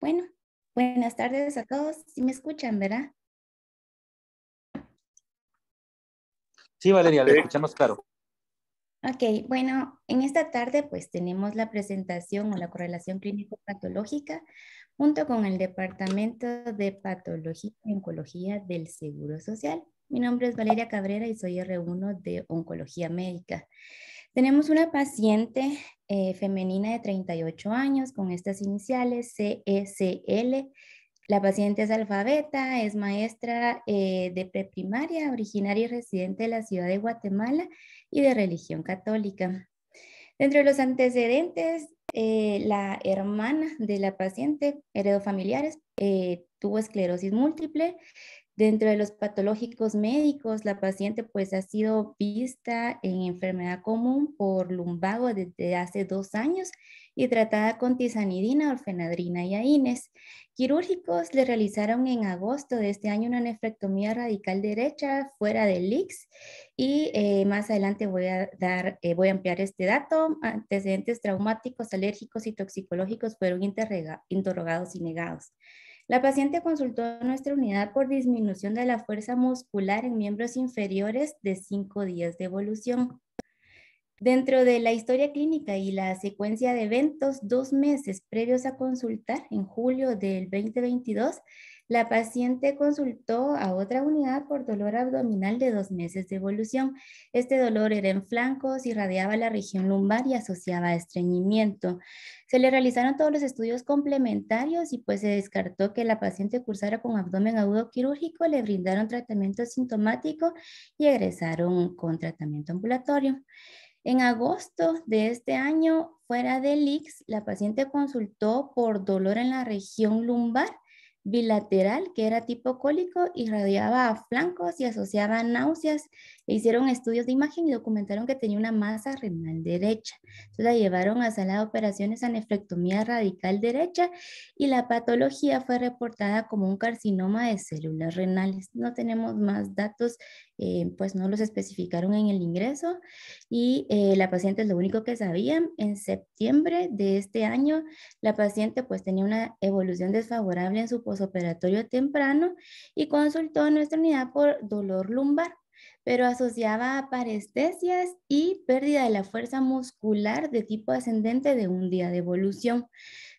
Bueno, buenas tardes a todos. Si me escuchan, ¿verdad? Sí, Valeria, le escuchamos claro. Ok, bueno, en esta tarde pues tenemos la presentación o la correlación clínico-patológica junto con el Departamento de Patología y Oncología del Seguro Social. Mi nombre es Valeria Cabrera y soy R1 de Oncología Médica. Tenemos una paciente eh, femenina de 38 años con estas iniciales CECL. La paciente es alfabeta, es maestra eh, de preprimaria, originaria y residente de la ciudad de Guatemala y de religión católica. Dentro de los antecedentes, eh, la hermana de la paciente heredo familiares, tuvo esclerosis múltiple, Dentro de los patológicos médicos, la paciente pues ha sido vista en enfermedad común por lumbago desde hace dos años y tratada con tizanidina, orfenadrina y aines. Quirúrgicos le realizaron en agosto de este año una nefrectomía radical derecha fuera del LIX y eh, más adelante voy a dar, eh, voy a ampliar este dato. Antecedentes traumáticos, alérgicos y toxicológicos fueron interrogados y negados. La paciente consultó a nuestra unidad por disminución de la fuerza muscular en miembros inferiores de cinco días de evolución. Dentro de la historia clínica y la secuencia de eventos, dos meses previos a consultar, en julio del 2022, la paciente consultó a otra unidad por dolor abdominal de dos meses de evolución. Este dolor era en flancos, y irradiaba la región lumbar y asociaba a estreñimiento. Se le realizaron todos los estudios complementarios y pues se descartó que la paciente cursara con abdomen agudo quirúrgico, le brindaron tratamiento sintomático y egresaron con tratamiento ambulatorio. En agosto de este año, fuera del IX, la paciente consultó por dolor en la región lumbar bilateral que era tipo cólico y a flancos y asociaba náuseas. E hicieron estudios de imagen y documentaron que tenía una masa renal derecha. Entonces la llevaron a sala de operaciones a nefrectomía radical derecha y la patología fue reportada como un carcinoma de células renales. No tenemos más datos eh, pues no los especificaron en el ingreso y eh, la paciente es lo único que sabían. En septiembre de este año, la paciente pues tenía una evolución desfavorable en su posoperatorio temprano y consultó a nuestra unidad por dolor lumbar pero asociaba a parestesias y pérdida de la fuerza muscular de tipo ascendente de un día de evolución.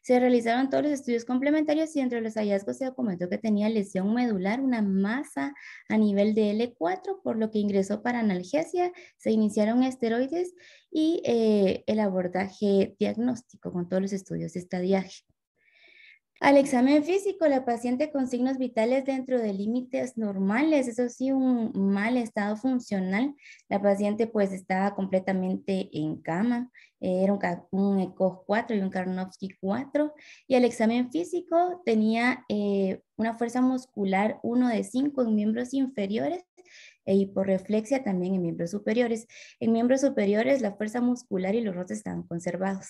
Se realizaron todos los estudios complementarios y entre los hallazgos se documentó que tenía lesión medular, una masa a nivel de L4, por lo que ingresó para analgesia, se iniciaron esteroides y eh, el abordaje diagnóstico con todos los estudios de estadiaje. Al examen físico, la paciente con signos vitales dentro de límites normales, eso sí, un mal estado funcional. La paciente pues estaba completamente en cama, eh, era un, un 4 e y un Karnofsky 4. Y al examen físico tenía eh, una fuerza muscular 1 de 5 en miembros inferiores e eh, hiporreflexia también en miembros superiores. En miembros superiores la fuerza muscular y los rotos estaban conservados.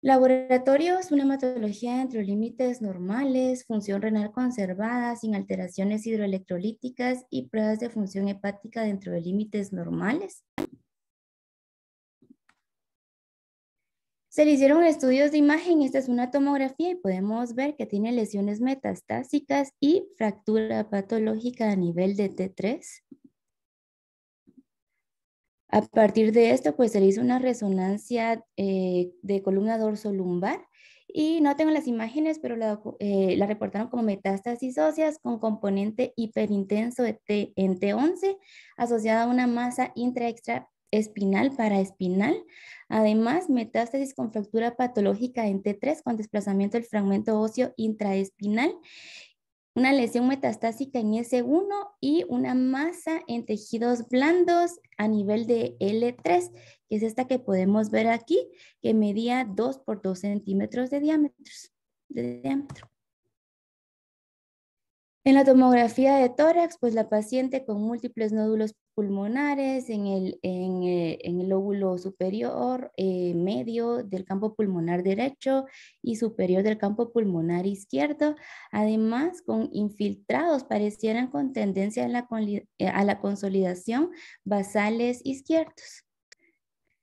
Laboratorios, una hematología dentro de límites normales, función renal conservada, sin alteraciones hidroelectrolíticas y pruebas de función hepática dentro de límites normales. Se le hicieron estudios de imagen, esta es una tomografía y podemos ver que tiene lesiones metastásicas y fractura patológica a nivel de T3. A partir de esto, pues se le hizo una resonancia eh, de columna dorso-lumbar y no tengo las imágenes, pero eh, la, reportaron como metástasis óseas con componente hiperintenso de T, en T11 asociada a una masa intra espinal para espinal. Además, metástasis con fractura patológica en T3 con desplazamiento del fragmento óseo intraespinal una lesión metastásica en S1 y una masa en tejidos blandos a nivel de L3, que es esta que podemos ver aquí, que medía 2 por 2 centímetros de diámetro. En la tomografía de tórax, pues la paciente con múltiples nódulos pulmonares en el, en, eh, lóbulo superior, eh, medio del campo pulmonar derecho y superior del campo pulmonar izquierdo, además con infiltrados parecieran con tendencia a la, eh, a la consolidación basales izquierdos.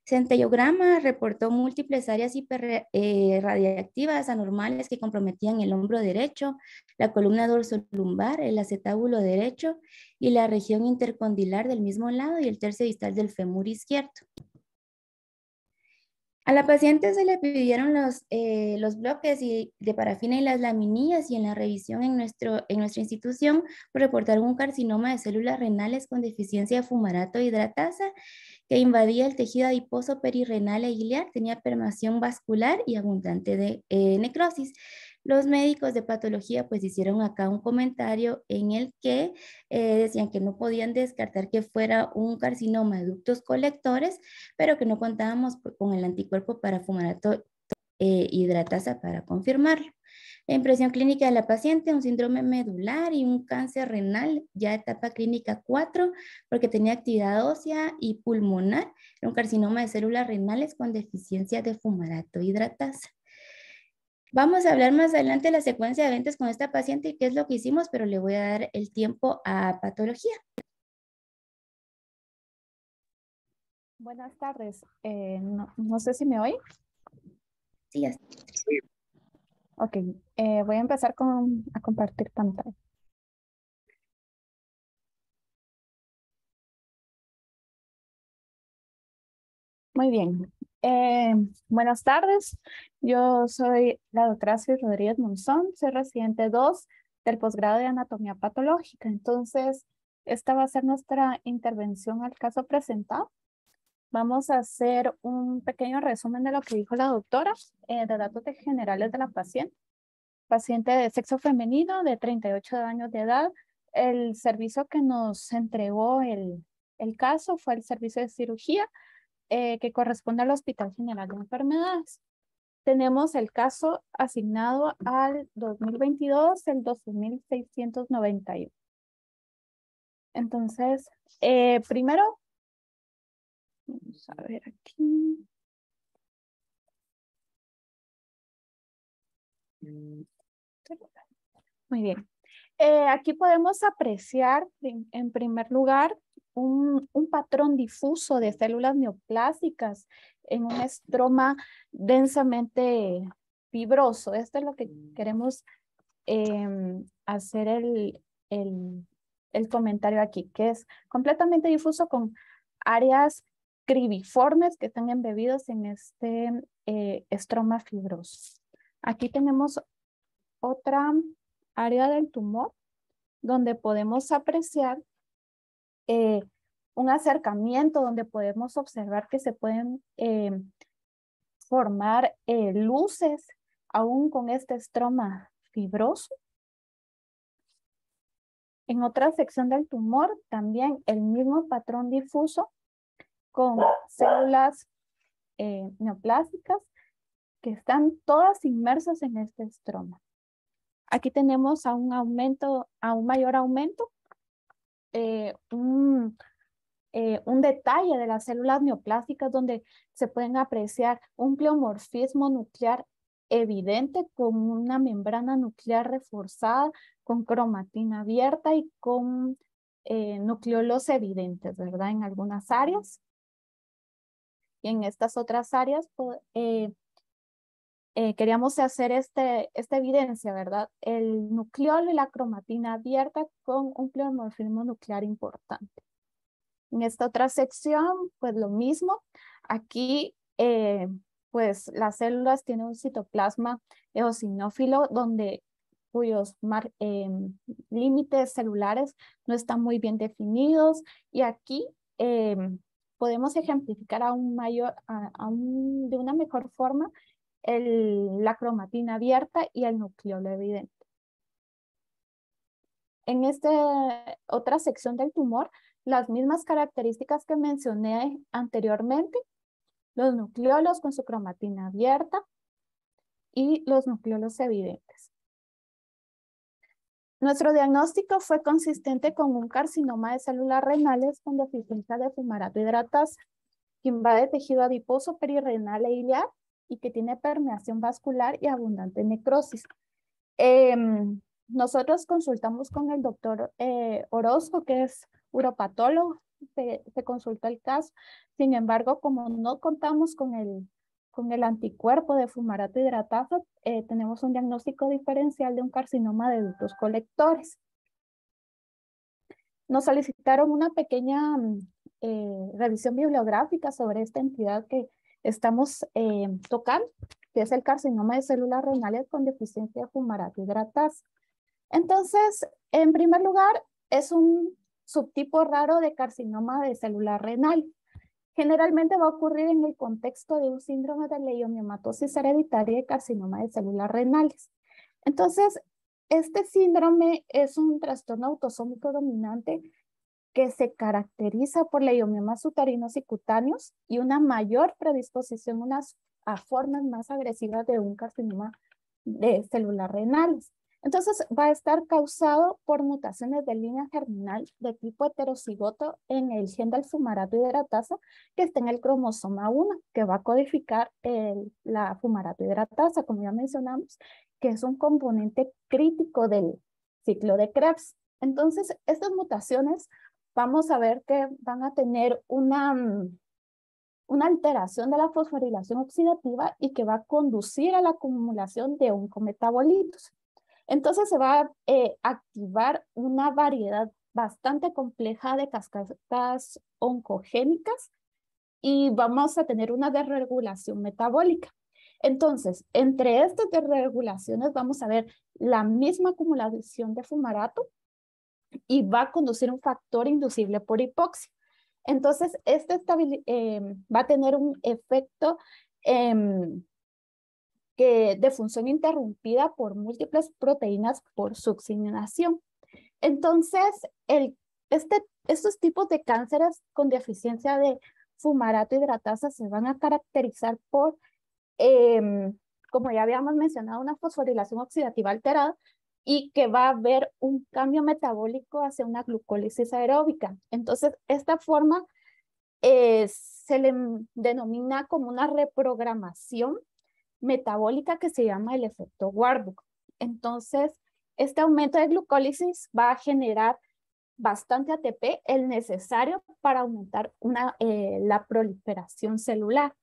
Centellograma reportó múltiples áreas hiperradiactivas eh, anormales que comprometían el hombro derecho, la columna dorsolumbar, el acetábulo derecho y la región intercondilar del mismo lado y el tercio distal del fémur izquierdo. A la paciente se le pidieron los, eh, bloques de parafina y las laminillas y en la revisión en, nuestra institución reportaron un carcinoma de células renales con deficiencia de fumarato hidratasa que invadía el tejido adiposo perirrenal e ilear, tenía permación vascular y abundante de eh, necrosis. Los médicos de patología pues hicieron acá un comentario en el que eh, decían que no podían descartar que fuera un carcinoma de ductos colectores, pero que no contábamos con el anticuerpo para fumarato eh, hidratasa para confirmarlo. La impresión clínica de la paciente, un síndrome medular y un cáncer renal, ya etapa clínica 4, porque tenía actividad ósea y pulmonar, un carcinoma de células renales con deficiencia de fumarato hidratasa. Vamos a hablar más adelante de la secuencia de eventos con esta paciente y qué es lo que hicimos, pero le voy a dar el tiempo a patología. Buenas tardes. Eh, no, sé si me oye. Sí, ya. Sí. Ok, eh, voy a empezar a compartir pantalla. Muy bien. Eh, buenas tardes, yo soy la doctora Cis Rodríguez Monzón, soy residente 2 del posgrado de anatomía patológica. Entonces, esta va a ser nuestra intervención al caso presentado. Vamos a hacer un pequeño resumen de lo que dijo la doctora, eh, de datos generales de la paciente. Paciente de sexo femenino de 38 años de edad. El servicio que nos entregó el, el caso fue el servicio de cirugía eh, que corresponde al Hospital General de Enfermedades. Tenemos el caso asignado al 2022, el 12691. Entonces, eh, primero, vamos a ver aquí. Muy bien. Eh, aquí podemos apreciar en primer lugar un, patrón difuso de células neoplásicas en un estroma densamente fibroso. Esto es lo que queremos em, hacer el, comentario aquí, que es completamente difuso con áreas cribiformes que están embebidas en este eh, estroma fibroso. Aquí tenemos otra área del tumor donde podemos apreciar eh, un acercamiento donde podemos observar que se pueden eh, formar eh, luces aún con este estroma fibroso. En otra sección del tumor, también el mismo patrón difuso con células neoplásticas que están todas inmersas en este estroma. Aquí tenemos a un aumento, a un mayor aumento eh, eh, un, detalle de las células neoplásticas donde se pueden apreciar un pleomorfismo nuclear evidente con una membrana nuclear reforzada, con cromatina abierta y con eh, nucleolos evidentes, ¿verdad? En algunas áreas. Y en estas otras áreas eh, queríamos hacer este, esta evidencia, ¿verdad? El nucleolo y la cromatina abierta con un pleomorfismo nuclear importante. En esta otra sección, pues lo mismo. Aquí, eh, pues las células tienen un citoplasma eosinófilo donde cuyos eh, límites celulares no están muy bien definidos. Y aquí podemos ejemplificar aún mayor, a de una mejor forma la cromatina abierta y el nucleolo evidente. En esta otra sección del tumor, las mismas características que mencioné anteriormente, los nucleolos con su cromatina abierta y los nucleolos evidentes. Nuestro diagnóstico fue consistente con un carcinoma de células renales con deficiencia de fumarato hidratasa que de tejido adiposo perirenal e iliar y que tiene permeación vascular y abundante necrosis. Em, nosotros consultamos con el doctor eh, Orozco, que es uropatólogo, se, se, consultó el caso. Sin embargo, como no contamos con el, con el anticuerpo de fumarato hidratado, eh, tenemos un diagnóstico diferencial de un carcinoma de ductos colectores. Nos solicitaron una pequeña mm, eh, revisión bibliográfica sobre esta entidad que estamos eh, tocando, que es el carcinoma de células renales con deficiencia de fumarato Entonces, en primer lugar, es un subtipo raro de carcinoma de célula renal. Generalmente va a ocurrir en el contexto de un síndrome de leiomiomatosis hereditaria y carcinoma de células renales. Entonces, este síndrome es un trastorno autosómico dominante que se caracteriza por leiomiomas uterinos y cutáneos y una mayor predisposición a formas más agresivas de un carcinoma de células renales. Entonces, va a estar causado por mutaciones de línea germinal de tipo heterocigoto en el gen del fumarato hidratasa que está en el cromosoma 1, que va a codificar la fumarato hidratasa, como ya mencionamos, que es un componente crítico del ciclo de Krebs. Entonces, estas mutaciones vamos a ver que van a tener una, mm, una alteración de la fosforilación oxidativa y que va a conducir a la acumulación de oncometabolitos. Entonces se va a eh, activar una variedad bastante compleja de cascadas oncogénicas y vamos a tener una desregulación metabólica. Entonces, entre estas desregulaciones vamos a ver la misma acumulación de fumarato, y va a conducir un factor inducible por hipoxia. Entonces, este eh, va a tener un efecto em, que, de función interrumpida por múltiples proteínas por succinación. Entonces, este, estos tipos de cánceres con deficiencia de fumarato hidratasa se van a caracterizar por, em, como ya habíamos mencionado, una fosforilación oxidativa alterada, y que va a haber un cambio metabólico hacia una glucólisis aeróbica. Entonces, esta forma eh, se le denomina como una reprogramación metabólica que se llama el efecto Warburg. Entonces, este aumento de glucólisis va a generar bastante ATP, el necesario para aumentar una, eh, la proliferación celular.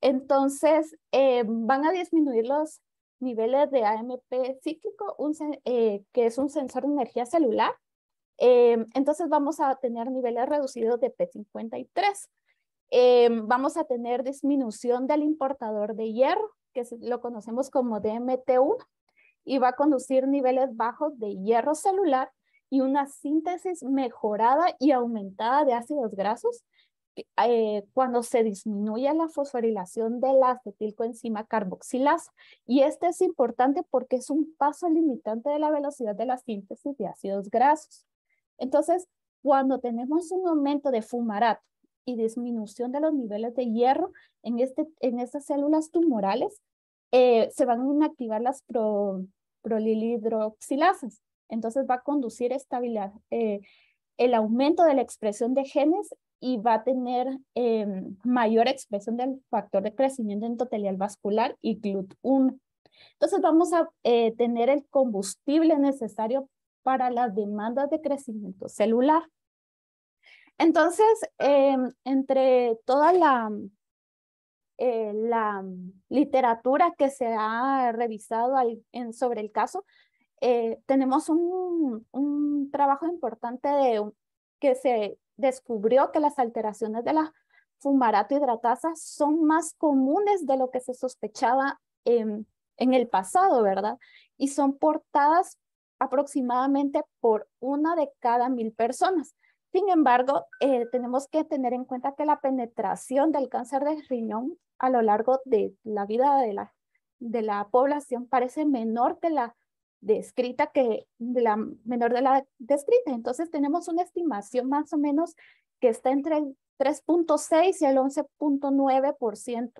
Entonces, eh, van a disminuir los niveles de AMP cíclico, eh, que es un sensor de energía celular. Em, entonces vamos a tener niveles reducidos de P53. Em, vamos a tener disminución del importador de hierro, que lo conocemos como DMT1, y va a conducir niveles bajos de hierro celular y una síntesis mejorada y aumentada de ácidos grasos eh, cuando se disminuye la fosforilación de la acetilcoenzima carboxilasa. Y este es importante porque es un paso limitante de la velocidad de la síntesis de ácidos grasos. Entonces, cuando tenemos un aumento de fumarato y disminución de los niveles de hierro en, este, en estas células tumorales, eh, se van a inactivar las pro, Entonces va a conducir estabilidad, eh, el aumento de la expresión de genes y va a tener em, mayor expresión del factor de crecimiento endotelial vascular y GLUT1. Entonces vamos a eh, tener el combustible necesario para las demandas de crecimiento celular. Entonces, em, entre toda la, eh, la literatura que se ha revisado sobre el caso, eh, tenemos un, un, trabajo importante de, que se descubrió que las alteraciones de la fumarato hidratasa son más comunes de lo que se sospechaba en, el pasado, ¿verdad? Y son portadas aproximadamente por una de cada mil personas. Sin embargo, eh, tenemos que tener en cuenta que la penetración del cáncer de riñón a lo largo de la vida de la, de la población parece menor que la descrita que la menor de la descrita. Entonces tenemos una estimación más o menos que está entre el 3.6 y el 11.9%.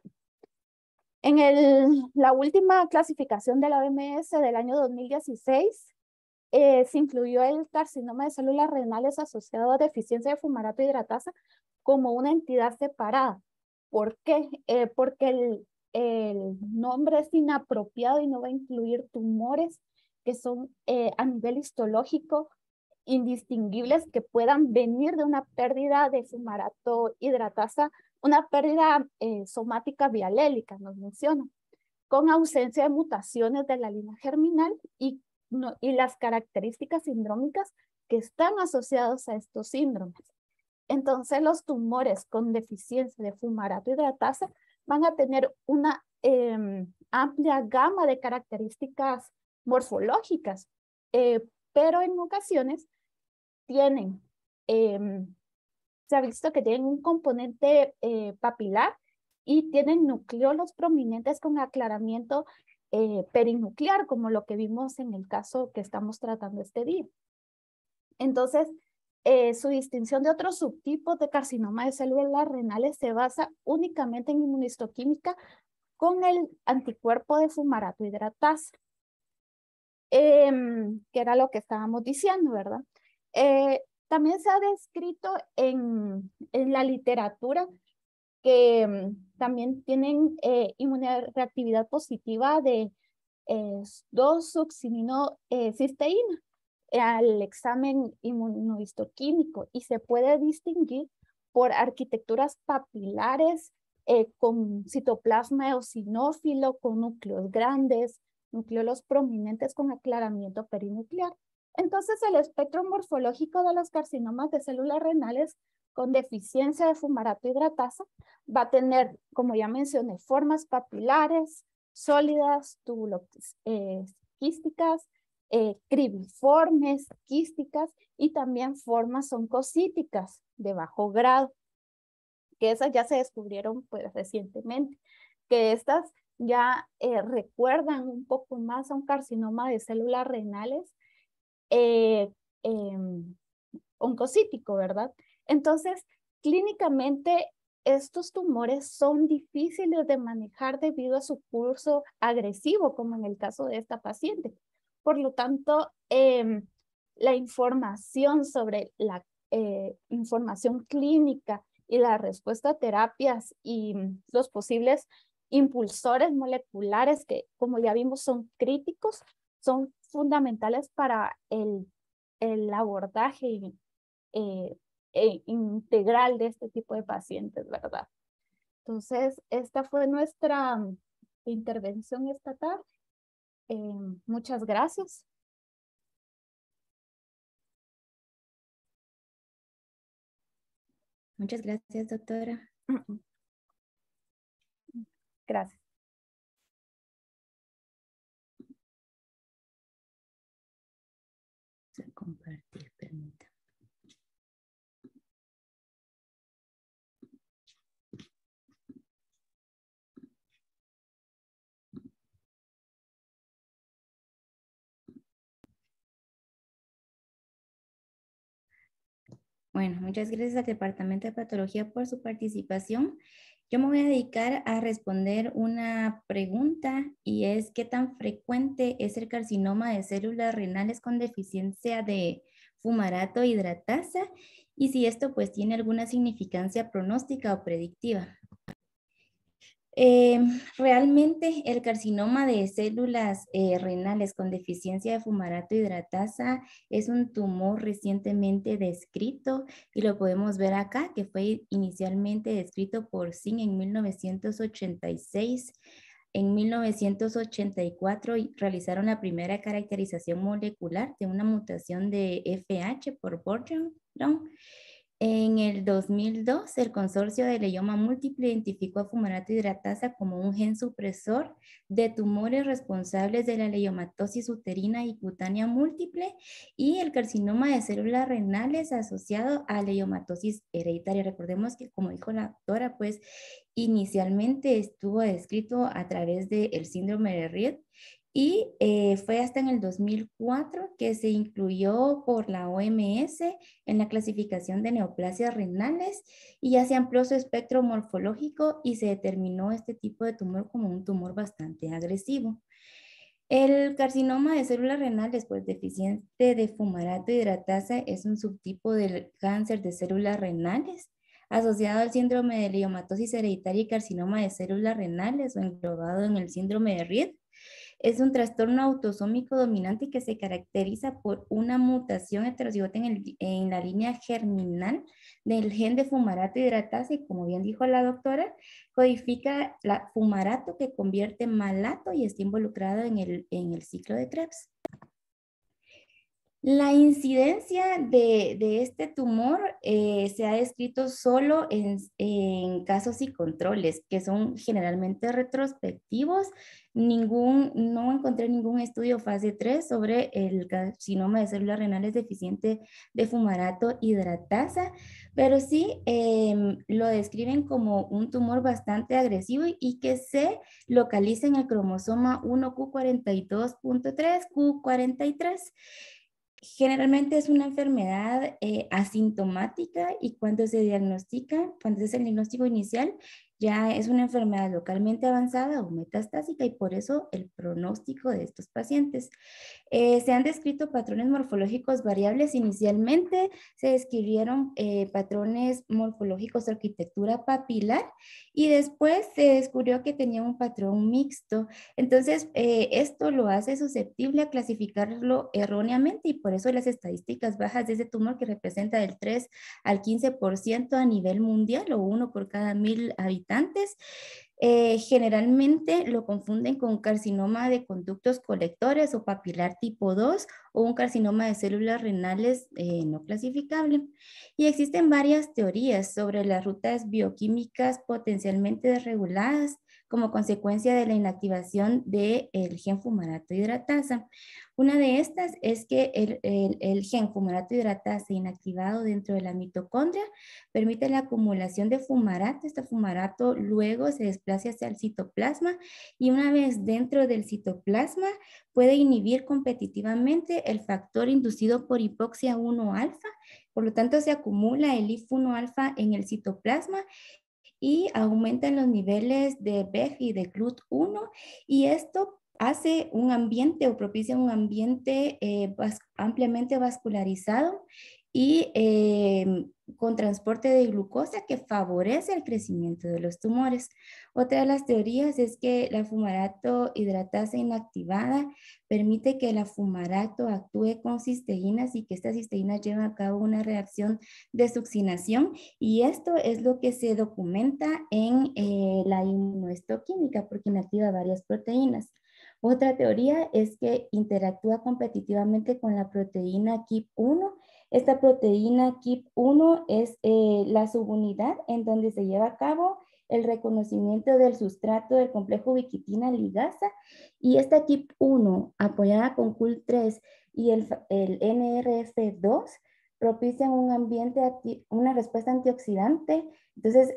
En el, la última clasificación de la OMS del año 2016, eh, se incluyó el carcinoma de células renales asociado a deficiencia de fumarato hidratasa como una entidad separada. ¿Por qué? Eh, porque el, el nombre es inapropiado y no va a incluir tumores que son eh, a nivel histológico indistinguibles que puedan venir de una pérdida de fumarato hidratasa, una pérdida eh, somática bialélica nos menciona, con ausencia de mutaciones de la línea germinal y, y las características sindrómicas que están asociadas a estos síndromes. Entonces, los tumores con deficiencia de fumarato hidratasa van a tener una em, amplia gama de características morfológicas, eh, pero en ocasiones tienen, em, se ha visto que tienen un componente eh, papilar y tienen nucleolos prominentes con aclaramiento eh, perinuclear, como lo que vimos en el caso que estamos tratando este día. Entonces, su distinción de otros subtipos de carcinoma de células renales se basa únicamente en inmunistoquímica con el anticuerpo de fumarato hidratasa. Em, que era lo que estábamos diciendo, ¿verdad? Eh, también se ha descrito en, la literatura que em, también tienen eh, inmunoreactividad positiva de 2 eh, cisteína al examen inmunohistoquímico y se puede distinguir por arquitecturas papilares con citoplasma eosinófilo, con núcleos grandes, nucleolos prominentes con aclaramiento perinuclear. Entonces, el espectro morfológico de los carcinomas de células renales con deficiencia de fumarato hidratasa va a tener, como ya mencioné, formas papilares, sólidas, eh, quísticas, quísticas, eh, cribiformes, quísticas y también formas oncocíticas de bajo grado, que esas ya se descubrieron pues, recientemente, que estas ya eh, recuerdan un poco más a un carcinoma de células renales eh, em, oncocítico, ¿verdad? Entonces, clínicamente estos tumores son difíciles de manejar debido a su curso agresivo, como en el caso de esta paciente. Por lo tanto, em, la información sobre la eh, información clínica y la respuesta a terapias y los posibles impulsores moleculares que, como ya vimos, son críticos, son fundamentales para el, el abordaje eh, e integral de este tipo de pacientes, ¿verdad? Entonces, esta fue nuestra intervención esta tarde. Eh, muchas gracias. Muchas gracias, doctora. Gracias. compartir, Bueno, muchas gracias al Departamento de Patología por su participación. Yo me voy a dedicar a responder una pregunta y es qué tan frecuente es el carcinoma de células renales con deficiencia de fumarato hidratasa y si esto pues tiene alguna significancia pronóstica o predictiva. Eh, realmente el carcinoma de células eh, renales con deficiencia de fumarato hidratasa es un tumor recientemente descrito y lo podemos ver acá que fue inicialmente descrito por Singh en 1986. En 1984 realizaron la primera caracterización molecular de una mutación de FH por Borchardt, ¿no? En el 2002, el consorcio de leioma múltiple identificó a fumarato hidratasa como un gen supresor de tumores responsables de la leiomatosis uterina y cutánea múltiple y el carcinoma de células renales asociado a leiomatosis hereditaria. Recordemos que, como dijo la doctora, pues inicialmente estuvo descrito a través del síndrome de Ried y eh, fue hasta en el 2004 que se incluyó por la OMS en la clasificación de neoplasias renales y ya se amplió su espectro morfológico y se determinó este tipo de tumor como un tumor bastante agresivo. El carcinoma de células renales pues, deficiente de fumarato hidratasa es un subtipo del cáncer de células renales asociado al síndrome de leiomatosis hereditaria y carcinoma de células renales o englobado en el síndrome de Reed. Es un trastorno autosómico dominante que se caracteriza por una mutación heterocigota en, en la línea germinal del gen de fumarato hidratase y como bien dijo la doctora, codifica la fumarato que convierte malato y está involucrado en el, en el ciclo de Krebs. La incidencia de, este tumor eh, se ha descrito solo en, casos y controles, que son generalmente retrospectivos. Ningún, no encontré ningún estudio fase 3 sobre el carcinoma de células renales deficiente de fumarato hidratasa, pero sí em, lo describen como un tumor bastante agresivo y, y que se localiza en el cromosoma 1Q42.3, Q43. Generalmente es una enfermedad eh, asintomática y cuando se diagnostica, cuando es el diagnóstico inicial, ya es una enfermedad localmente avanzada o metastásica y por eso el pronóstico de estos pacientes. Eh, se han descrito patrones morfológicos variables. Inicialmente se describieron eh, patrones morfológicos de arquitectura papilar y después se descubrió que tenía un patrón mixto. Entonces, eh, esto lo hace susceptible a clasificarlo erróneamente y por eso las estadísticas bajas de ese tumor que representa del 3 al 15% a nivel mundial o uno por cada mil habitantes eh, generalmente lo confunden con carcinoma de conductos colectores o papilar tipo 2 o un carcinoma de células renales eh, no clasificable. Y existen varias teorías sobre las rutas bioquímicas potencialmente desreguladas como consecuencia de la inactivación del el gen fumarato hidratasa. Una de estas es que el, el, el, gen fumarato hidratasa inactivado dentro de la mitocondria permite la acumulación de fumarato. Este fumarato luego se desplaza hacia el citoplasma y una vez dentro del citoplasma puede inhibir competitivamente el factor inducido por hipoxia 1 alfa por lo tanto, se acumula el IF-1 alfa en el citoplasma y aumentan los niveles de BEF y de GLUT1 y esto hace un ambiente o propicia un ambiente eh, ampliamente vascularizado y em, con transporte de glucosa que favorece el crecimiento de los tumores. Otra de las teorías es que la fumarato hidratasa inactivada permite que la fumarato actúe con cisteínas y que estas cisteínas lleven a cabo una reacción de succinación y esto es lo que se documenta en eh, la inmunohistoquímica porque inactiva varias proteínas. Otra teoría es que interactúa competitivamente con la proteína KIP1 esta proteína KIP1 es eh, la subunidad en donde se lleva a cabo el reconocimiento del sustrato del complejo ubiquitina ligasa y esta KIP1 apoyada con CUL3 y el, NRF2 propician un ambiente, una respuesta antioxidante. Entonces,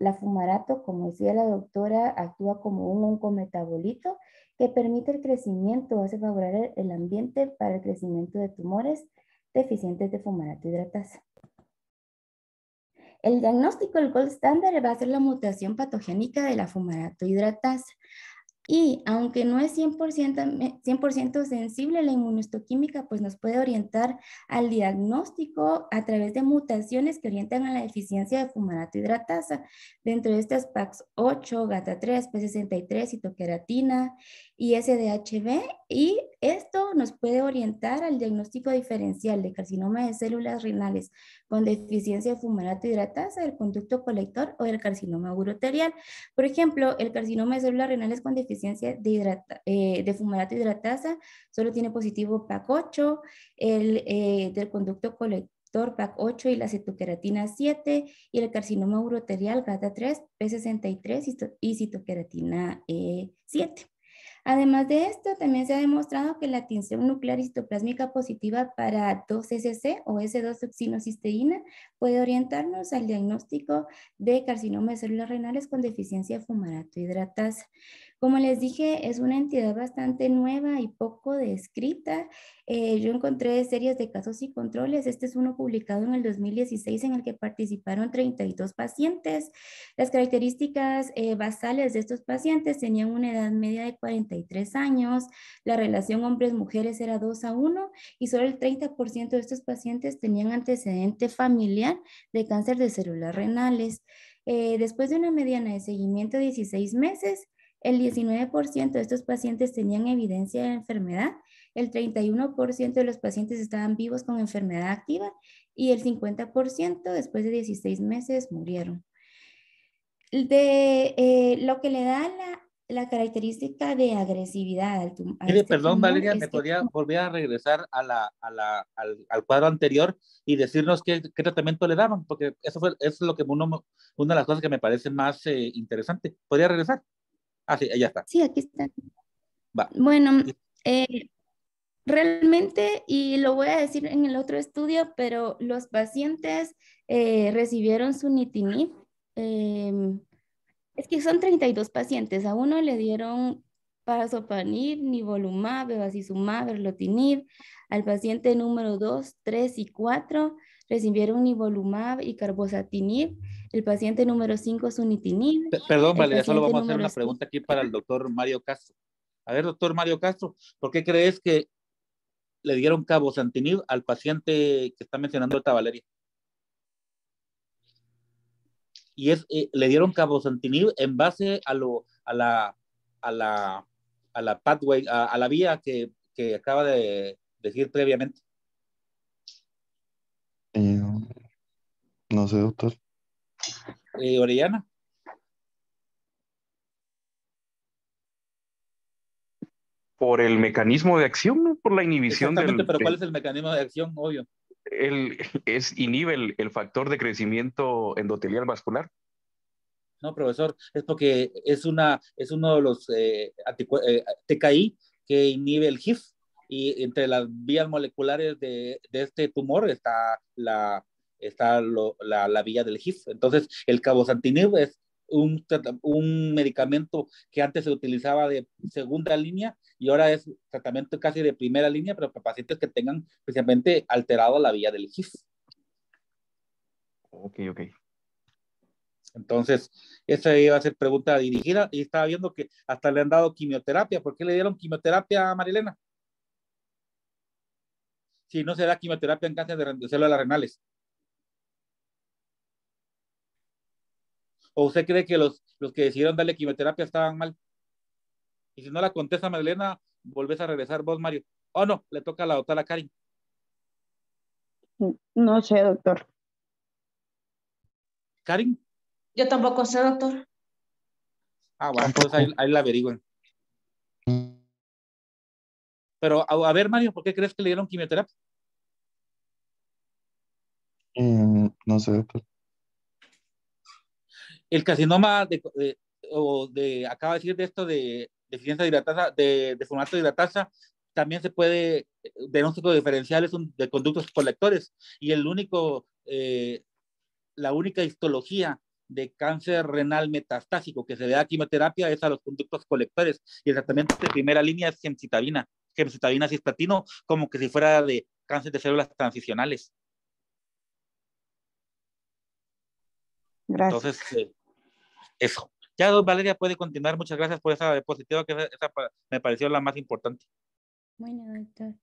la fumarato, como decía la doctora, actúa como un oncometabolito que permite el crecimiento, hace favorar el ambiente para el crecimiento de tumores deficientes de fumarato hidratasa. El diagnóstico el gold standard va a ser la mutación patogénica de la fumarato hidratasa. Y aunque no es 100%, 100 sensible la inmunohistoquímica, pues nos puede orientar al diagnóstico a través de mutaciones que orientan a la deficiencia de fumarato hidratasa. Dentro de estas PAX8, GATA3, P63, citoqueratina, y SDHB y esto nos puede orientar al diagnóstico diferencial de carcinoma de células renales con deficiencia de fumarato hidratasa del conducto colector o del carcinoma uroterial. Por ejemplo, el carcinoma de células renales con deficiencia de, hidrata, eh, de fumarato hidratasa solo tiene positivo PAC8, el eh, del conducto colector PAC8 y la citoqueratina 7 y el carcinoma uroterial GATA3, P63 y citoqueratina 7. Eh, Además de esto, también se ha demostrado que la tinción nuclear histoplásmica positiva para 2-SC o s 2 toxinocisteína puede orientarnos al diagnóstico de carcinoma de células renales con deficiencia de fumarato hidratasa. Como les dije, es una entidad bastante nueva y poco descrita. Eh, yo encontré series de casos y controles. Este es uno publicado en el 2016 en el que participaron 32 pacientes. Las características eh, basales de estos pacientes tenían una edad media de 43 años, la relación hombres-mujeres era 2 a 1 y solo el 30% de estos pacientes tenían antecedente familiar de cáncer de células renales. Eh, después de una mediana de seguimiento de 16 meses, el 19% de estos pacientes tenían evidencia de enfermedad, el 31% de los pacientes estaban vivos con enfermedad activa y el 50% después de 16 meses murieron. De eh, lo que le da la, la característica de agresividad al, este tumor. perdón, Valeria, ¿me podría volver a regresar a al, al, cuadro anterior y decirnos qué, qué, tratamiento le daban? Porque eso, fue, eso es lo que uno, una de las cosas que me parece más eh, interesante. ¿Podría regresar? Ah, sí, está. Sí, aquí está. Bueno, eh, realmente, y lo voy a decir en el otro estudio, pero los pacientes eh, recibieron su nitinib. Em, es que son 32 pacientes. A uno le dieron parasopanib, nivolumab, bevacizumab, erlotinib. Al paciente número 2, 3 y 4 recibieron nivolumab y carbosatinib, el paciente número 5 un Unitinib. perdón, Valeria, solo vamos a hacer una pregunta aquí para el doctor Mario Castro. A ver, doctor Mario Castro, ¿por qué crees que le dieron carbosatinib al paciente que está mencionando esta Valeria? Y es, eh, le dieron carbosatinib en base a, lo, a la, a la, a la pathway, a, la vía que acaba de decir previamente. Eh, no sé, doctor. Eh, Orellana. Por el mecanismo de acción, ¿no? Por la inhibición Exactamente, pero ¿cuál es el mecanismo de acción? Obvio. es, inhibe el, factor de crecimiento endotelial vascular. No, profesor, es porque es, una, es uno de los eh, TKI eh, que inhibe el HIF. Y entre las vías moleculares de, de este tumor está la, está la, la, vía del GIF. Entonces, el cabozantinib es un, un medicamento que antes se utilizaba de segunda línea y ahora es tratamiento casi de primera línea, pero para pacientes que tengan precisamente alterado la vía del GIF. Ok, ok. Entonces, esa iba a ser pregunta dirigida y estaba viendo que hasta le han dado quimioterapia. ¿Por qué le dieron quimioterapia a Marilena? si no se da quimioterapia en cáncer de, de células renales? ¿O usted cree que los, los que decidieron darle quimioterapia estaban mal? Y si no la contesta Magdalena, volvés a regresar vos, Mario. ¿O oh, no, le toca a la doctora Karin. No sé, doctor. ¿Karin? Yo tampoco sé, doctor. Ah, bueno, entonces ahí, ahí la averigüen. Pero a, ver, Mario, ¿por qué crees que le dieron quimioterapia? Mm, no sé. El carcinoma o de, acaba de decir de esto de deficiencia de hidratasa, de, de formato de hidratasa, también se puede, diagnóstico eh, diferencial es diferenciales de conductos colectores y el único, eh, la única histología de cáncer renal metastásico que se le da quimioterapia es a los conductos colectores y el tratamiento de primera línea es gemcitabina gemcitabina cisplatino como que si fuera de cáncer de células transicionales. Gracias. Entonces, eh, eso. Ya, Valeria, puede continuar. Muchas gracias por esa diapositiva, que esa, me pareció la más importante. Bueno, doctor.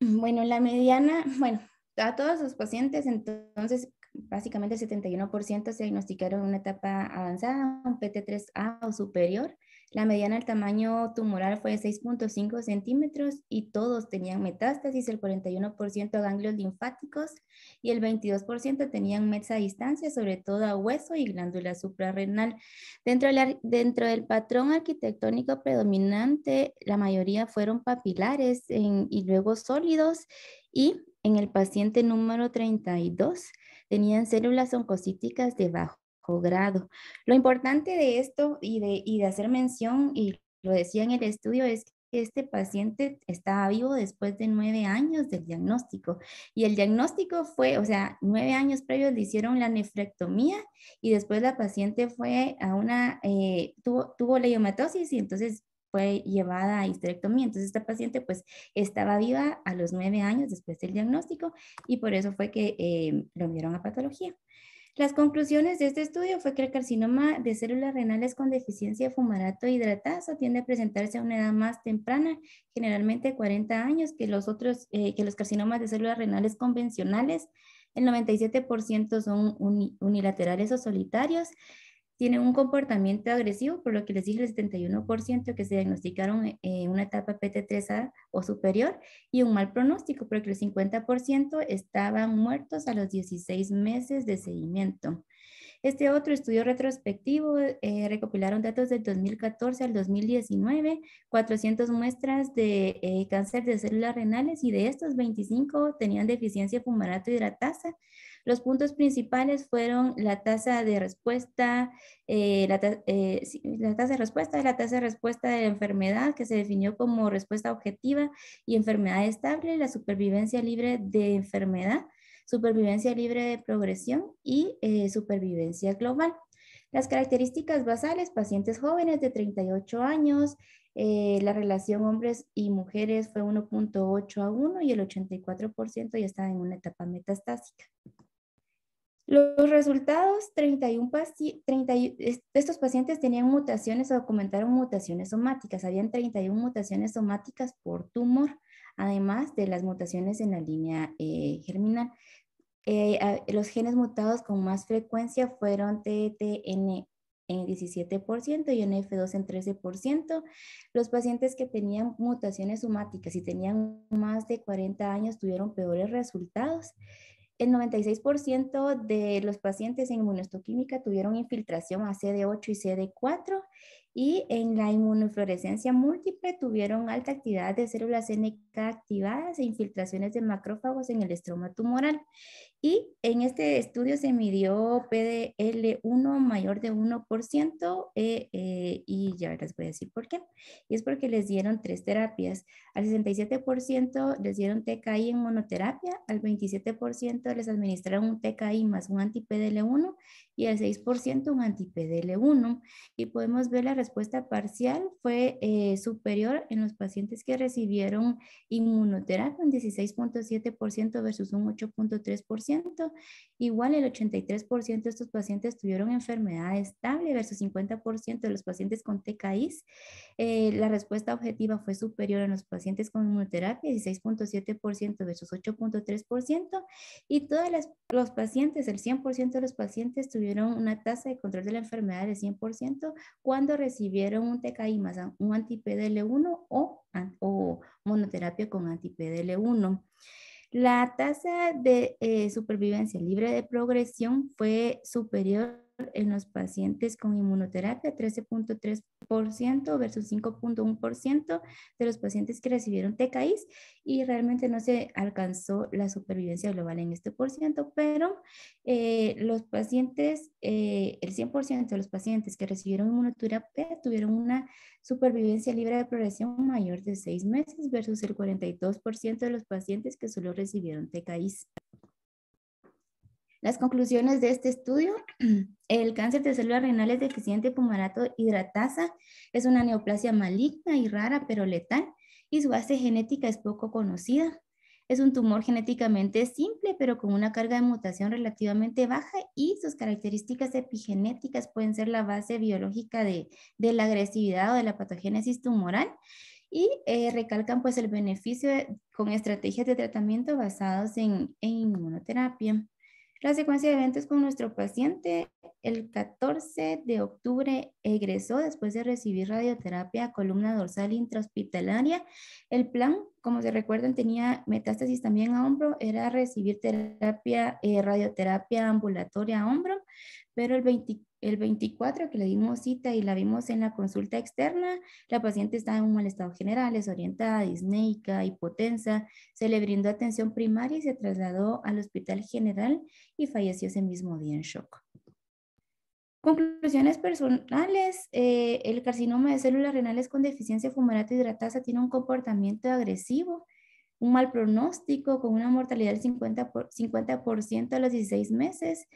Bueno, la mediana, bueno, a todos los pacientes, entonces básicamente el 71% se diagnosticaron una etapa avanzada, un PT3A o superior, la mediana del tamaño tumoral fue de 6.5 centímetros y todos tenían metástasis, el 41% a ganglios linfáticos y el 22% tenían distancia, sobre todo a hueso y glándula suprarrenal. Dentro, dentro del patrón arquitectónico predominante, la mayoría fueron papilares y luego sólidos y en el paciente número 32 tenían células oncocíticas de bajo grado. Lo importante de esto y de, hacer mención, y lo decía en el estudio, es que este paciente estaba vivo después de nueve años del diagnóstico. Y el diagnóstico fue, o sea, nueve años previos le hicieron la nefrectomía y después la paciente fue a una, eh, tuvo, tuvo leiomatosis y entonces fue llevada a histerectomía. Entonces esta paciente pues estaba viva a los nueve años después del diagnóstico y por eso fue que eh, lo enviaron a patología. Las conclusiones de este estudio fue que el carcinoma de células renales con deficiencia de fumarato e hidratasa tiende a presentarse a una edad más temprana, generalmente 40 años, que los otros, eh, que los carcinomas de células renales convencionales. El 97% son unilaterales o solitarios tienen un comportamiento agresivo, por lo que les dije el 71% que se diagnosticaron en eh, una etapa PT3A o superior y un mal pronóstico, porque el 50% estaban muertos a los 16 meses de seguimiento. Este otro estudio retrospectivo eh, recopilaron datos del 2014 al 2019, 400 muestras de eh, cáncer de células renales y de estos 25 tenían deficiencia de fumarato hidratasa, los puntos principales fueron la tasa de respuesta, eh, eh, la, tasa de respuesta, la tasa de respuesta de la enfermedad que se definió como respuesta objetiva y enfermedad estable, la supervivencia libre de enfermedad, supervivencia libre de progresión y eh, supervivencia global. Las características basales, pacientes jóvenes de 38 años, la relación hombres y mujeres fue 1.8 a 1 y el 84% ya estaba en una etapa metastásica. Los resultados, 31 de estos pacientes tenían mutaciones o documentaron mutaciones somáticas. Habían 31 mutaciones somáticas por tumor, además de las mutaciones en la línea eh, germinal. Eh, los genes mutados con más frecuencia fueron TTN en 17% y nf 2 en 13%. Los pacientes que tenían mutaciones somáticas y tenían más de 40 años tuvieron peores resultados el 96% de los pacientes en inmunohistoquímica tuvieron infiltración a CD8 y CD4 y en la inmunofluorescencia múltiple tuvieron alta actividad de células NK activadas e infiltraciones de macrófagos en el estroma tumoral. Y en este estudio se midió PDL1 mayor de 1% y e, e, ya les voy a decir por qué. Y es porque les dieron tres terapias. Al 67% les dieron TKI en monoterapia, al 27% les administraron un TKI más un anti-PDL1 y al 6% un anti-PDL1. Y podemos ver la respuesta parcial fue eh, superior en los pacientes que recibieron inmunoterapia, un 16.7% versus un 8.3% igual el 83% de estos pacientes tuvieron enfermedad estable versus 50% de los pacientes con TKIs. Eh, la respuesta objetiva fue superior en los pacientes con inmunoterapia, 16.7% versus 8.3%, y todos los pacientes, el 100% de los pacientes tuvieron una tasa de control de la enfermedad del 100% cuando recibieron un TKI más un anti-PDL1 o, o monoterapia con anti 1 la tasa de eh, supervivencia libre de progresión fue superior en los pacientes con inmunoterapia, 13.3% versus 5.1% de los pacientes que recibieron TKIs y realmente no se alcanzó la supervivencia global en este por ciento, pero eh, los pacientes, eh, el 100% de los pacientes que recibieron inmunoterapia tuvieron una supervivencia libre de progresión mayor de 6 meses versus el 42% de los pacientes que solo recibieron TKIs. Las conclusiones de este estudio, el cáncer de células renales deficiente pumarato hidratasa es una neoplasia maligna y rara pero letal y su base genética es poco conocida. Es un tumor genéticamente simple pero con una carga de mutación relativamente baja y sus características epigenéticas pueden ser la base biológica de, la agresividad o de la patogénesis tumoral y eh, recalcan pues el beneficio con estrategias de tratamiento basadas en inmunoterapia. La secuencia de eventos con nuestro paciente, el 14 de octubre egresó después de recibir radioterapia columna dorsal intrahospitalaria. El plan como se recuerdan, tenía metástasis también a hombro, era recibir terapia, eh, radioterapia ambulatoria a hombro, pero el, el 24 que le dimos cita y la vimos en la consulta externa, la paciente estaba en un mal estado general, desorientada, disneica, hipotensa, se le brindó atención primaria y se trasladó al hospital general y falleció ese mismo día en shock. Conclusiones personales, eh, el carcinoma de células renales con deficiencia de fumarato hidratasa tiene un comportamiento agresivo, un mal pronóstico con una mortalidad del 50%, 50 a los 16 meses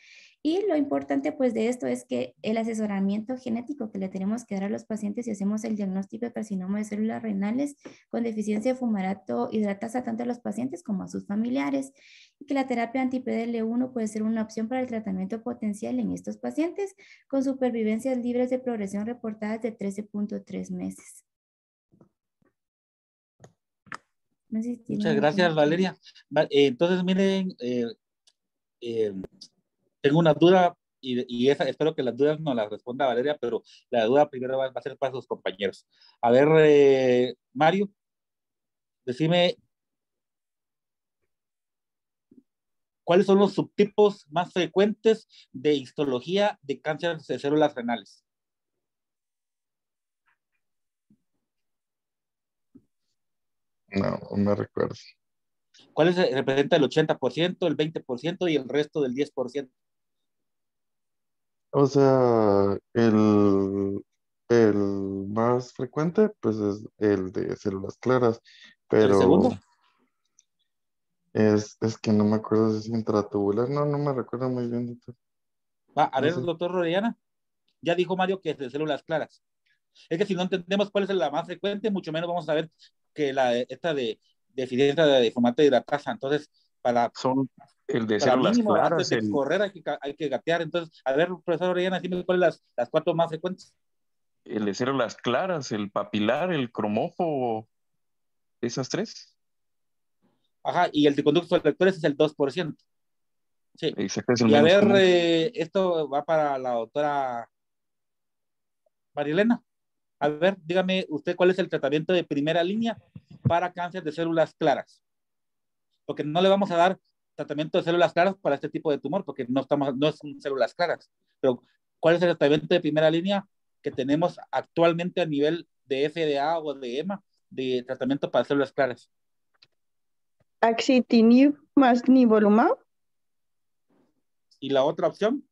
y lo importante pues de esto es que el asesoramiento genético que le tenemos que dar a los pacientes si hacemos el diagnóstico de carcinoma de células renales con deficiencia de fumarato hidratasa tanto a los pacientes como a sus familiares y que la terapia anti-PDL1 puede ser una opción para el tratamiento potencial en estos pacientes con supervivencias libres de progresión reportadas de 13.3 meses. Muchas gracias, Valeria. Eh, entonces, miren, eh, eh, tengo una duda y, espero que las dudas nos las responda Valeria, pero la duda primero va, a ser para sus compañeros. A ver, eh, Mario, decime, ¿cuáles son los subtipos más frecuentes de histología de cáncer de células renales? No, no recuerdo. ¿Cuáles representa el 80%, el 20% y el resto del 10%? O sea, el, más frecuente, pues es el de células claras, pero... Es, que no me acuerdo si es intratubular, no, no me recuerdo muy bien, doctor. Ah, a ver, doctor Rodriana, ya dijo Mario que es de células claras. Es que si no entendemos cuál es la más frecuente, mucho menos vamos a ver que la, esta de deficiencia de, formato de, de Entonces, para... Son, el de células claras, de correr hay que, gatear. Entonces, a ver, profesor Orellana, dime cuáles las, las cuatro más frecuentes. El de células claras, el papilar, el cromófobo, esas tres. Ajá, y el de conductos lectores es el 2%. Sí. y a ver, eh, esto va para la doctora Marilena. A ver, dígame usted cuál es el tratamiento de primera línea para cáncer de células claras. Porque no le vamos a dar tratamiento de células claras para este tipo de tumor, porque no, estamos, no son células claras. Pero, ¿cuál es el tratamiento de primera línea que tenemos actualmente a nivel de FDA o de EMA de tratamiento para células claras? Axitinib más nivolumab. ¿Y la otra opción?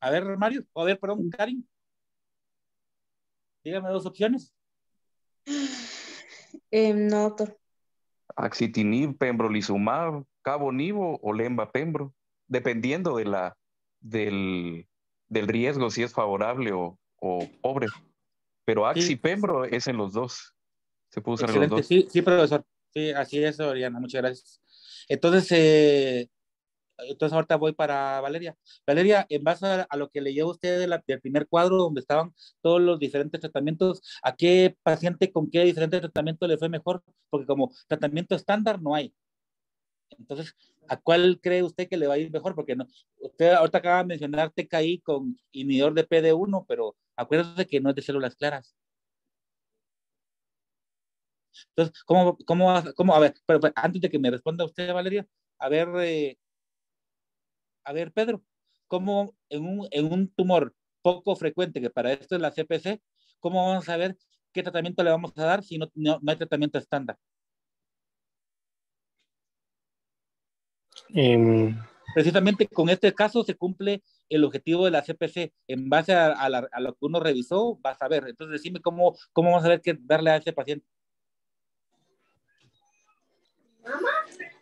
A ver, Mario, a ver, perdón, Karin. Dígame dos opciones. Em, no, doctor. Axitinib, pembrolizumab, cabonivo o lemba pembro, dependiendo de la, del, riesgo, si es favorable o, pobre. Pero axi pembro es en los dos. Se puede usar en los dos. Sí, sí, profesor. Sí, así es, Oriana. Muchas gracias. Entonces, eh, entonces ahorita voy para Valeria. Valeria, en base a, lo que leyó usted la, del primer cuadro donde estaban todos los diferentes tratamientos, ¿a qué paciente con qué diferente tratamiento le fue mejor? Porque como tratamiento estándar no hay. Entonces, ¿a cuál cree usted que le va a ir mejor? Porque no, usted ahorita acaba de mencionar TKI con inhibidor de PD1, pero acuérdese que no es de células claras. Entonces, ¿cómo, cómo, cómo a ver, pero, antes de que me responda usted, Valeria, a ver, eh, a ver, Pedro, ¿cómo en un, tumor poco frecuente, que para esto es la CPC, cómo vamos a ver qué tratamiento le vamos a dar si no, no, hay tratamiento estándar? Em, Precisamente con este caso se cumple el objetivo de la CPC. En base a, lo que uno revisó, vas a ver. Entonces, decime cómo, cómo vamos a ver qué darle a ese paciente.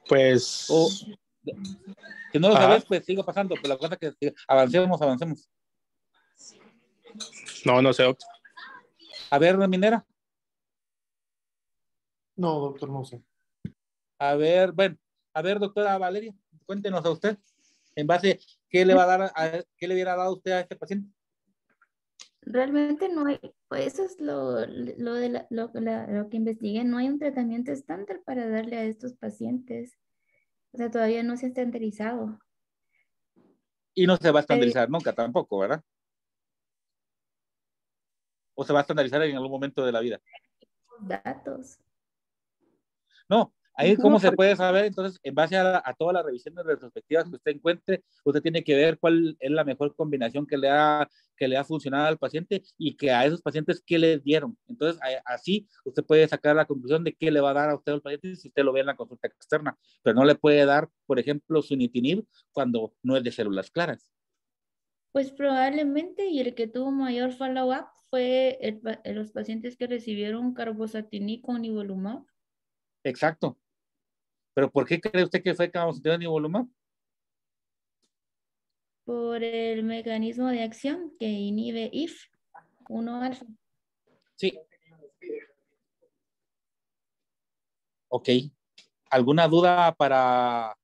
Pues que no lo sabes, pues sigo pasando, pero la cosa que avancemos, avancemos. No, no sé, A ver, minera. No, doctor, no sé. A ver, bueno, a ver, doctora Valeria, cuéntenos a usted, en base, ¿qué le va a dar, a, qué le hubiera dado usted a este paciente? Realmente no hay, pues eso es lo, de lo, lo que investigué, no hay un tratamiento estándar para darle a estos pacientes. O sea, todavía no se ha estandarizado. Y no se va a estandarizar nunca tampoco, ¿verdad? ¿O se va a estandarizar en algún momento de la vida? Datos. No, Ahí, ¿cómo se puede saber? Entonces, en base a, todas las revisiones retrospectivas que usted encuentre, usted tiene que ver cuál es la mejor combinación que le ha, que le ha funcionado al paciente y que a esos pacientes qué les dieron. Entonces, así usted puede sacar la conclusión de qué le va a dar a usted al paciente si usted lo ve en la consulta externa, pero no le puede dar, por ejemplo, sunitinib cuando no es de células claras. Pues probablemente, y el que tuvo mayor follow-up fue los pacientes que recibieron carbosatiní con nivolumab. Exacto, ¿Pero por qué cree usted que fue tener ni volumen? Por el mecanismo de acción que inhibe IF 1 alfa. Sí. Ok. ¿Alguna duda para,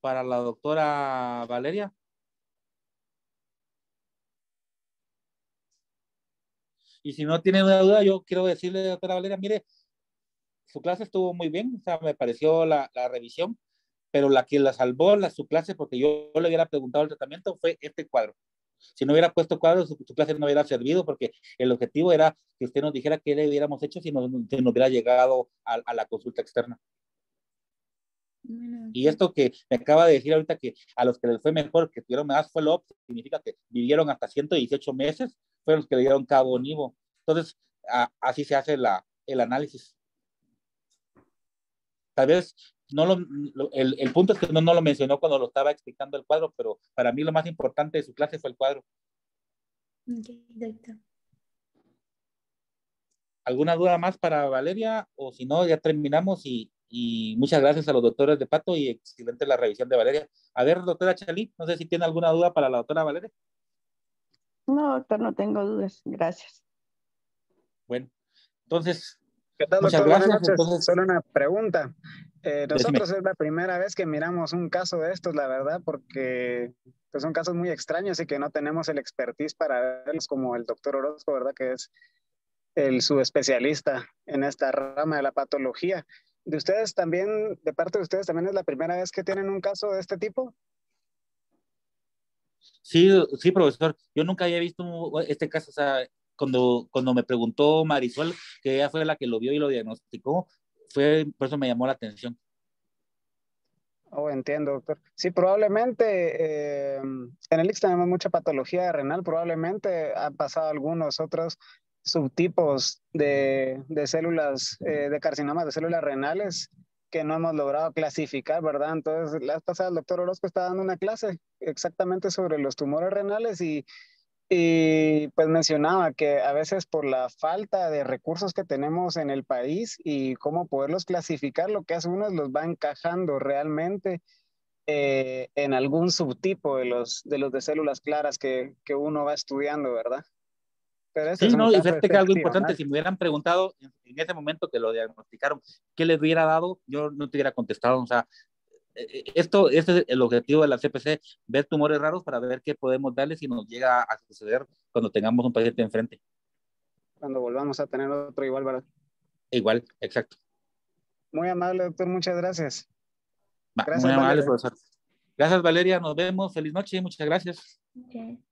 para la doctora Valeria? Y si no tiene una duda, yo quiero decirle, doctora Valeria, mire, su clase estuvo muy bien, o sea, me pareció la, revisión, pero la que la salvó la, su clase, porque yo le hubiera preguntado el tratamiento, fue este cuadro. Si no hubiera puesto cuadro, su, clase no hubiera servido porque el objetivo era que usted nos dijera qué le hubiéramos hecho si no hubiera llegado a, la consulta externa. y esto que me acaba de decir ahorita que a los que les fue mejor, que tuvieron más follow-up, significa que vivieron hasta 118 meses, fueron los que le dieron cabo nivo. Entonces, así se hace la, el análisis. Tal vez no lo, el, el, punto es que no, no lo mencionó cuando lo estaba explicando el cuadro, pero para mí lo más importante de su clase fue el cuadro. ¿Alguna duda más para Valeria? O si no, ya terminamos y, y muchas gracias a los doctores de Pato y excelente la revisión de Valeria. A ver, doctora Chalí, no sé si tiene alguna duda para la doctora Valeria. No, doctor, no tengo dudas. Gracias. Bueno, entonces ¿Qué tal, doctor? Solo una pregunta. Eh, nosotros es la primera vez que miramos un caso de estos, la verdad, porque pues, son casos muy extraños y que no tenemos el expertise para verlos como el doctor Orozco, ¿verdad? Que es el subespecialista en esta rama de la patología. ¿De ustedes también, de parte de ustedes, también es la primera vez que tienen un caso de este tipo? Sí, sí, profesor. Yo nunca había visto este caso. O sea, cuando, cuando me preguntó Marisol, que ella fue la que lo vio y lo diagnosticó, fue, por eso me llamó la atención. Oh, entiendo, doctor. Sí, probablemente eh, en el Ix tenemos mucha patología renal, probablemente han pasado algunos otros subtipos de, de células, eh, de carcinomas de células renales que no hemos logrado clasificar, ¿verdad? Entonces, la vez pasada el doctor Orozco estaba dando una clase exactamente sobre los tumores renales y y pues mencionaba que a veces por la falta de recursos que tenemos en el país y cómo poderlos clasificar, lo que hace uno es los va encajando realmente eh, en algún subtipo de los de, los de células claras que, que uno va estudiando, ¿verdad? Pero sí, no, y fíjate que algo importante, si me hubieran preguntado en, en ese momento que lo diagnosticaron, ¿qué les hubiera dado? Yo no te hubiera contestado, o sea, eh, eh, esto, este es el objetivo de la CPC, ver tumores raros para ver qué podemos darle si nos llega a suceder cuando tengamos un paciente enfrente. Cuando volvamos a tener otro igual, ¿verdad? Igual, exacto. Muy amable, doctor, muchas gracias. gracias Muy amable, Valeria. Gracias, Valeria, nos vemos, feliz noche, muchas gracias.